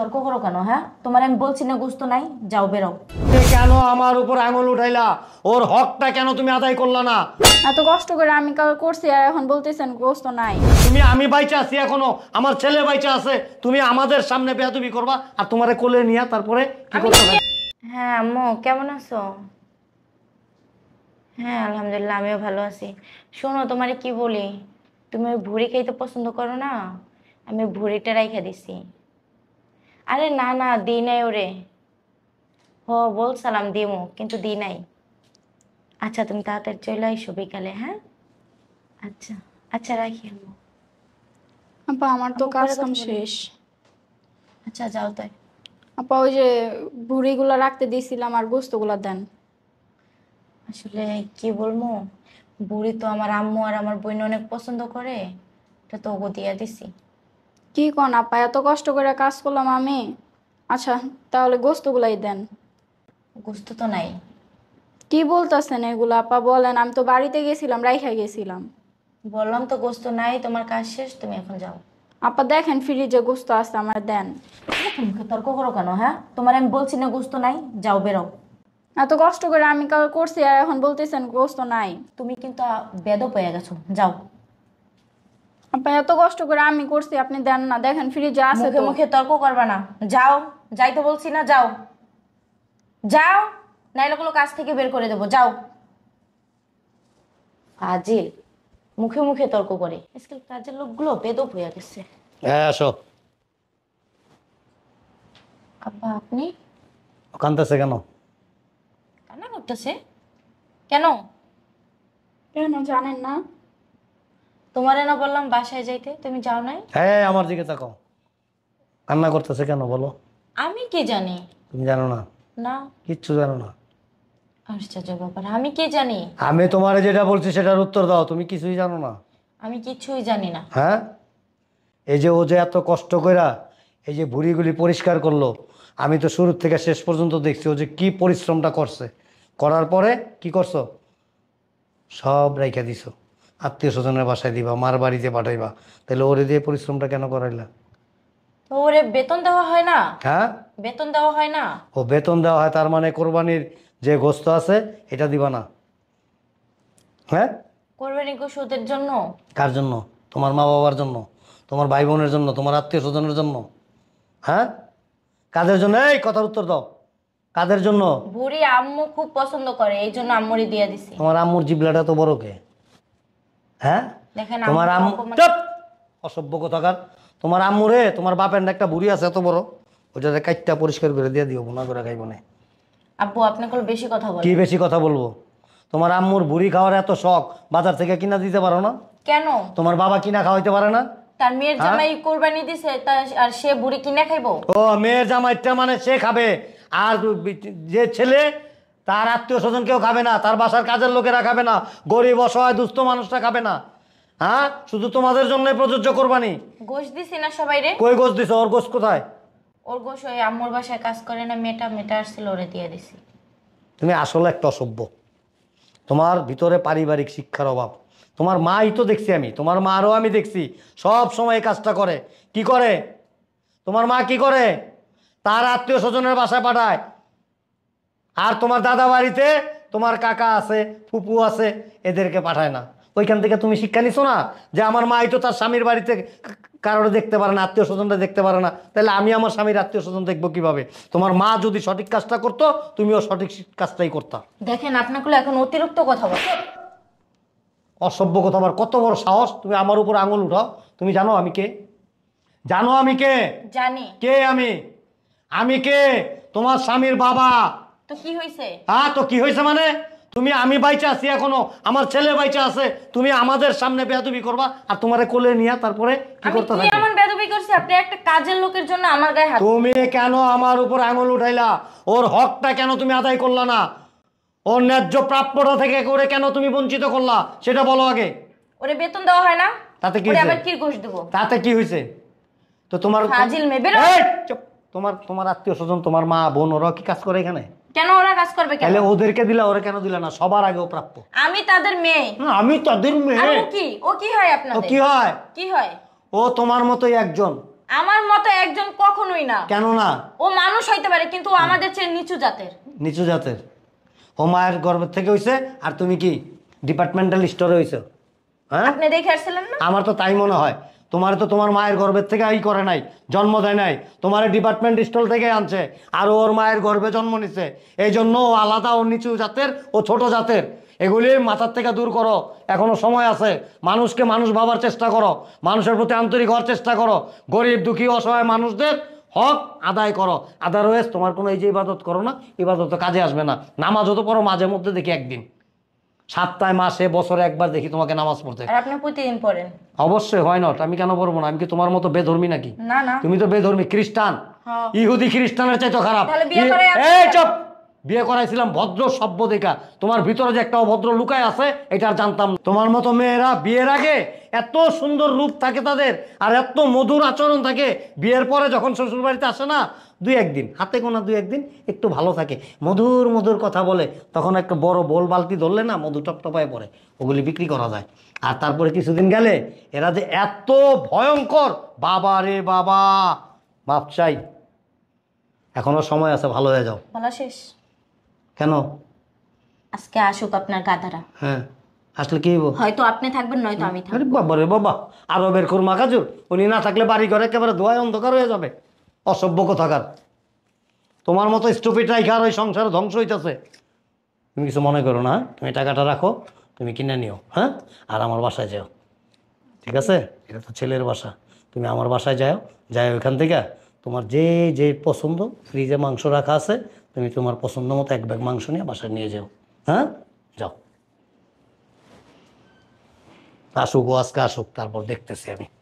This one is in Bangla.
তর্ক করো কেন হ্যাঁ তোমার আমি বলছি না গোস্ত নাই যাও বেরো কেন আমার উপর আঙুল উঠাইলা ওর হকটা কেন তুমি আদায় করলা না এত কষ্ট করে আমি করছি আর এখন বলতেছেন গোস্ত নাই তুমি আমি বাইচা আছি এখনো আমার ছেলে বাইচা আছে তুমি আমাদের সামনে বেয়াদবি করবা আর তোমারে কোলে নিয়া তারপরে কি করতে হবে হ্যাঁ আম্মু কেমন আছো হ্যাঁ আলহামদুলিল্লাহ আমিও ভালো আছি শোনো তোমারে কি বলি তুমি ভুড়ি খাইতে পছন্দ করো না আমি ভুড়িটা রাইখা দিছি আরে না না দিই নাই ওরে হ বলছিলাম দিমু কিন্তু দিই নাই আচ্ছা তুমি তাড়াতাড়ি চলে আইসো বিকালে হ্যাঁ আচ্ছা আচ্ছা রাখি আমি আপা আমার তো কাজ কাম শেষ আচ্ছা যাও তাই আপা ওই যে ভুড়িগুলো রাখতে দিয়েছিলাম আর গোস্তগুলো দেন আসলে কি বলবো বুড়ি তো আমার আম্মু আর আমার বোন অনেক পছন্দ করে এটা তো ওগো দিয়া দিছি কি কন আপা এত কষ্ট করে কাজ করলাম আমি আচ্ছা তাহলে গোস্তগুলাই দেন গোস্ত তো নাই কি বলতেছেন এগুলো আপা বলেন আমি তো বাড়িতে গেছিলাম রাইখা গেছিলাম বললাম তো গোস্ত নাই তোমার কাজ শেষ তুমি এখন যাও আপা দেখেন ফ্রিজে গোস্ত আছে আমার দেন তর্ক করো কেন হ্যাঁ তোমার আমি বলছি না গোস্ত নাই যাও বেরো এত কষ্ট করে আমি কাল করছি আর এখন বলতেছেন গোস্ত নাই তুমি কিন্তু বেদ পেয়ে গেছো যাও এত কষ্ট করে আমি করছি আপনি দেন না দেখেন ফ্রিজে আছে মুখে তো মুখে তর্ক করবা না যাও যাই তো বলছি না যাও যাও নাইলগুলো কাজ থেকে বের করে দেবো যাও কাজে মুখে মুখে তর্ক করে আজকাল কাজের লোকগুলো বেদপ হয়ে গেছে হ্যাঁ আসো আব্বা আপনি কান্দাছে কেন কান্না করতেছে কেন কেন জানেন না তোমারে না বললাম বাসায় যাইতে তুমি যাও নাই হ্যাঁ আমার দিকে তাকাও কান্না করতেছে কেন বলো আমি কি জানি তুমি জানো না না কিচ্ছু জানো না আশ্চর্য ব্যাপার আমি কি জানি আমি তোমারে যেটা বলছি সেটার উত্তর দাও তুমি কিছুই জানো না আমি কিছুই জানি না হ্যাঁ এই যে ও যে এত কষ্ট কইরা এই যে ভুড়িগুলি পরিষ্কার করলো আমি তো শুরু থেকে শেষ পর্যন্ত দেখছি ও যে কি পরিশ্রমটা করছে করার পরে কি করছো সব রাইখা দিছো আত্মীয় স্বজনের বাসায় দিবা মার বাড়িতে পাঠাইবা তাহলে ওরে দিয়ে পরিশ্রমটা কেন করাইলা ওরে বেতন দেওয়া হয় না হ্যাঁ বেতন দেওয়া হয় না ও বেতন দেওয়া হয় তার মানে কোরবানির যে গোস্ত আছে এটা দিবা না হ্যাঁ কোরবানি গোস্তের জন্য কার জন্য তোমার মা বাবার জন্য তোমার ভাই বোনের জন্য তোমার আত্মীয় স্বজনের জন্য হ্যাঁ কাদের জন্য এই কথার উত্তর দাও কাদের জন্য বুড়ি আম্মু খুব পছন্দ করে এই জন্য আম্মুরি দিয়ে দিছি তোমার আম্মুর জিবলাটা তো বড় কে হ্যাঁ তোমার আম চুপ! অসভ্য কথাকার তোমার আম্মু তোমার বাপের না একটা বুড়ি আছে এত বড় ওটাতে কাইটটা পরিষ্কার করে দিয়ে দিও বোনা করে খাইব না আপনি বেশি কথা কি বেশি কথা বলবো তোমার আম্মুর বুড়ি খাওয়ার এত শখ বাজার থেকে কিনা দিতে পারো না কেন তোমার বাবা কিনা খাওয়াইতে পারে না তার মেয়ের হ্যাঁ? জামাই কোরবানি দিছে আর সে বুড়ি কিনা খাইবো ও মেয়ের জামাইটা মানে সে খাবে আর যে ছেলে তার আত্মীয় স্বজন কেউ খাবে না তার বাসার কাজের লোকেরা খাবে না গরিব অসহায় দুস্থ মানুষটা খাবে না হ্যাঁ শুধু তোমাদের জন্য প্রযোজ্য কোরবানি গোশ দিছি না সবাই রে কই গোশ দিছ ওর গোশ কোথায় ওর গোশ ওই আম্মুর বাসায় কাজ করে না মেটা মেটা আসছিল ওরে দিয়ে দিছি তুমি আসলে একটা অসভ্য তোমার ভিতরে পারিবারিক শিক্ষার অভাব তোমার মাই তো দেখছি আমি তোমার মারও আমি দেখছি সব সময় কাজটা করে কি করে তোমার মা কি করে তার আত্মীয় স্বজনের বাসায় পাঠায় আর তোমার দাদা বাড়িতে তোমার কাকা আছে ফুপু আছে এদেরকে পাঠায় না ওইখান থেকে তুমি শিক্ষা নিছো না যে আমার মাই তো তার স্বামীর বাড়িতে কারোর দেখতে পারে না আত্মীয় স্বজনরা দেখতে পারে না তাহলে আমি আমার স্বামীর আত্মীয় স্বজন দেখবো কিভাবে তোমার মা যদি সঠিক কাজটা করতো তুমিও সঠিক কাজটাই করতা দেখেন আপনাকে এখন অতিরিক্ত কথা বলো অসভ্য কথা আমার কত বড় সাহস তুমি আমার উপর আঙুল উঠাও তুমি জানো আমি কে জানো আমি কে জানি কে আমি আমি কে তোমার স্বামীর বাবা তো কি হ্যাঁ তো কি হয়েছে মানে তুমি আমি বাইচা আছি এখনো আমার ছেলে বাইচা আছে তুমি আমাদের সামনে বেহাদুবি করবা আর তোমার কোলে নিয়ে তারপরে কি করতে কি আমি এমন বেহাদুবি করছি আপনি একটা কাজের লোকের জন্য আমার গায়ে হাত তুমি কেন আমার উপর আঙুল উঠাইলা ওর হকটা কেন তুমি আদায় করলা না ওর ন্যায্য প্রাপ্যটা থেকে করে কেন তুমি বঞ্চিত করলা সেটা বলো আগে ওরে বেতন দেওয়া হয় না তাতে কি আবার কি ঘুষ দেব তাতে কি হয়েছে তো তোমার ফাজিল মেবে বেরো। তোমার তোমার আত্মীয় স্বজন তোমার মা বোন ওরা কি কাজ করে এখানে কেন ওরা কাজ করবে তাহলে ওদেরকে দিলা ওরা কেন দিলা না সবার আগে ও প্রাপ্য আমি তাদের মেয়ে আমি তাদের মেয়ে কি ও কি হয় আপনার কি হয় কি হয় ও তোমার মতোই একজন আমার মতো একজন কখনোই না কেন না ও মানুষ হইতে পারে কিন্তু আমাদের চেয়ে নিচু জাতের নিচু জাতের ও মায়ের গর্ভ থেকে হইছে আর তুমি কি ডিপার্টমেন্টাল স্টোরে হইছো হ্যাঁ আপনি দেখে আসছিলেন না আমার তো তাই মনে হয় তোমার তো তোমার মায়ের গর্ভের থেকে এই করে নাই জন্ম দেয় নাই তোমার ডিপার্টমেন্ট স্টল থেকে আনছে আর ওর মায়ের গর্ভে জন্ম নিছে এই জন্য ও আলাদা ও নিচু জাতের ও ছোট জাতের এগুলি মাথার থেকে দূর করো এখনো সময় আছে মানুষকে মানুষ ভাবার চেষ্টা করো মানুষের প্রতি আন্তরিক হওয়ার চেষ্টা করো গরিব দুঃখী অসহায় মানুষদের হক আদায় করো আদারওয়াইজ তোমার কোনো এই যে ইবাদত করো না ইবাদত কাজে আসবে না নামাজও তো পড়ো মাঝে মধ্যে দেখি একদিন সাতটায় মাসে বছরে একবার দেখি তোমাকে নামাজ পড়তে অবশ্যই হয় নট আমি কেন পড়বো না আমি কি তোমার মতো বেধর্মী নাকি তুমি তো বেধর্মী খ্রিস্টান হ্যাঁ। ইহুদি খ্রিস্টানের চাইতো খারাপ চপ বিয়ে করাইছিলাম ভদ্র সভ্য দেখা তোমার ভিতরে যে একটা অভদ্র লুকায় আছে এটা জানতাম তোমার মতো মেয়েরা বিয়ের আগে এত সুন্দর রূপ থাকে তাদের আর এত মধুর আচরণ থাকে বিয়ের পরে যখন শ্বশুর বাড়িতে আসে না দুই একদিন হাতে গোনা দুই একদিন একটু ভালো থাকে মধুর মধুর কথা বলে তখন একটা বড় বোল বালতি ধরলে না মধু টপটপায় পড়ে ওগুলি বিক্রি করা যায় আর তারপরে কিছুদিন গেলে এরা যে এত ভয়ঙ্কর বাবা রে বাবা মাপ চাই এখনো সময় আছে ভালো হয়ে যাও শেষ কেন আজকে আসুক আপনার গাধারা হ্যাঁ আসলে কি হয়তো আপনি থাকবেন নয়তো আমি থাকবো আরে বাবা রে বাবা আরবের কুরমা কাজু উনি না থাকলে বাড়ি ঘরে একেবারে ধোয়ায় অন্ধকার হয়ে যাবে অসভ্য কথাকার তোমার মতো স্টুপিড রাইখার ওই সংসার ধ্বংস হইতেছে তুমি কিছু মনে করো না তুমি টাকাটা রাখো তুমি কিনে নিও হ্যাঁ আর আমার বাসায় যাও ঠিক আছে এটা তো ছেলের বাসা তুমি আমার বাসায় যাও যাই ওইখান থেকে তোমার যে যে পছন্দ ফ্রিজে মাংস রাখা আছে তুমি তোমার পছন্দ মতো এক ব্যাগ মাংস নিয়ে বাসায় নিয়ে যাও হ্যাঁ যাও আসুক ও আজকে আসুক তারপর দেখতেছি আমি